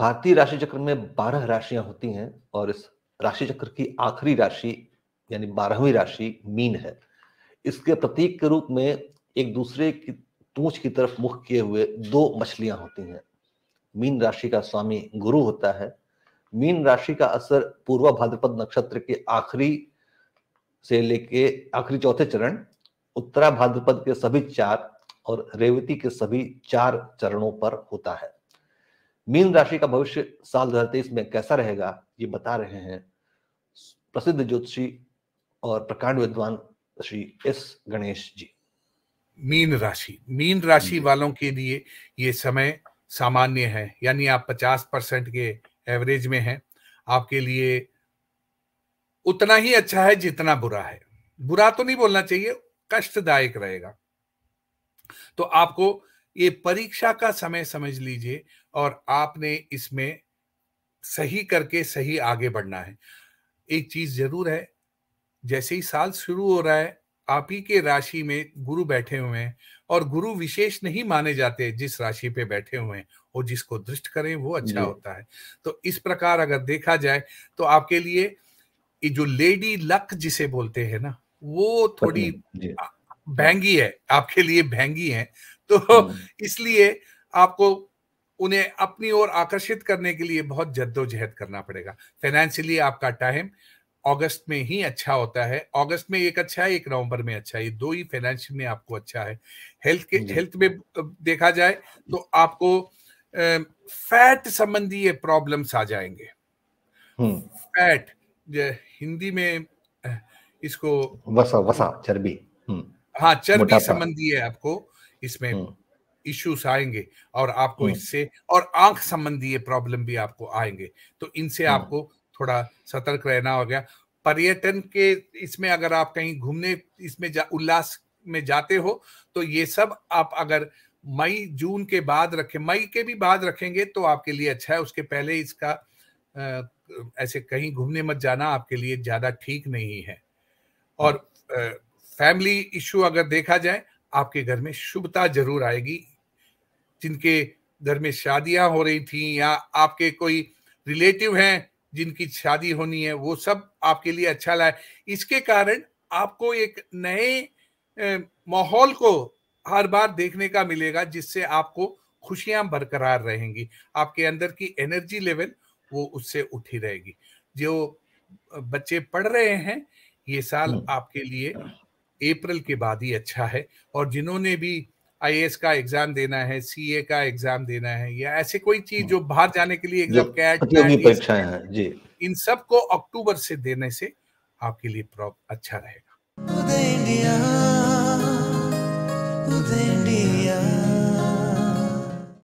भारतीय राशि चक्र में बारह राशियां होती हैं और इस राशि चक्र की आखिरी राशि यानी बारहवीं राशि मीन है इसके प्रतीक के रूप में एक दूसरे की पूछ की तरफ मुख किए हुए दो मछलियां होती हैं मीन राशि का स्वामी गुरु होता है मीन राशि का असर पूर्वा भाद्रपद नक्षत्र के आखिरी से लेके आखिरी चौथे चरण उत्तरा भाद्रपद के सभी चार और रेवती के सभी चार चरणों पर होता है मीन राशि का भविष्य साल दो में कैसा रहेगा ये बता रहे हैं प्रसिद्ध ज्योतिषी और प्रकांड विद्वान श्री एस गणेश जी मीन राशि मीन राशि वालों के लिए ये समय सामान्य है यानी आप 50 परसेंट के एवरेज में हैं आपके लिए उतना ही अच्छा है जितना बुरा है बुरा तो नहीं बोलना चाहिए कष्टदायक रहेगा तो आपको ये परीक्षा का समय समझ लीजिए और आपने इसमें सही करके सही आगे बढ़ना है एक चीज जरूर है जैसे ही साल शुरू हो रहा है आप ही के राशि में गुरु बैठे हुए हैं और गुरु विशेष नहीं माने जाते जिस राशि पे बैठे हुए हैं और जिसको दृष्ट करें वो अच्छा होता है तो इस प्रकार अगर देखा जाए तो आपके लिए ये जो लेडी लक जिसे बोलते हैं ना वो थोड़ी भैंगी है आपके लिए भैंगी है तो हम्म। इसलिए आपको उन्हें अपनी ओर आकर्षित करने के लिए बहुत जद्दोजहद करना पड़ेगा फाइनेंशियली आपका टाइम अगस्त में ही अच्छा होता है अगस्त में एक अच्छा है एक नवंबर में अच्छा है ये दो ही फाइनेंशियल में आपको अच्छा है हेल्थ के हेल्थ में देखा जाए तो आपको फैट संबंधी ये प्रॉब्लम्स आ जाएंगे फैट हम्म। हिंदी में इसको वसा वसा चर्बी हम्म। हाँ चर्बी संबंधी है आपको इसमें इश्यूज हाँ। आएंगे और आपको हाँ। इससे और आंख संबंधी ये प्रॉब्लम भी आपको आएंगे तो इनसे हाँ। आपको थोड़ा सतर्क रहना हो गया पर्यटन के इसमें अगर आप कहीं घूमने इसमें उल्लास में जाते हो तो ये सब आप अगर मई जून के बाद रखें मई के भी बाद रखेंगे तो आपके लिए अच्छा है उसके पहले इसका आ, ऐसे कहीं घूमने मत जाना आपके लिए ज्यादा ठीक नहीं है और आ, फैमिली इशू अगर देखा जाए आपके घर में शुभता जरूर आएगी जिनके घर में शादियां हो रही थी या आपके कोई रिलेटिव हैं जिनकी शादी होनी है वो सब आपके लिए अच्छा लाए इसके कारण आपको एक नए माहौल को हर बार देखने का मिलेगा जिससे आपको खुशियां बरकरार रहेंगी आपके अंदर की एनर्जी लेवल वो उससे उठी रहेगी जो बच्चे पढ़ रहे हैं ये साल हम्म। आपके लिए अप्रैल के बाद ही अच्छा है और जिन्होंने भी आई का एग्जाम देना है सी का एग्जाम देना है या ऐसे कोई चीज हम्म। जो बाहर जाने के लिए एग्जाम कैट है जी इन सब को अक्टूबर से देने से आपके लिए अच्छा रहेगा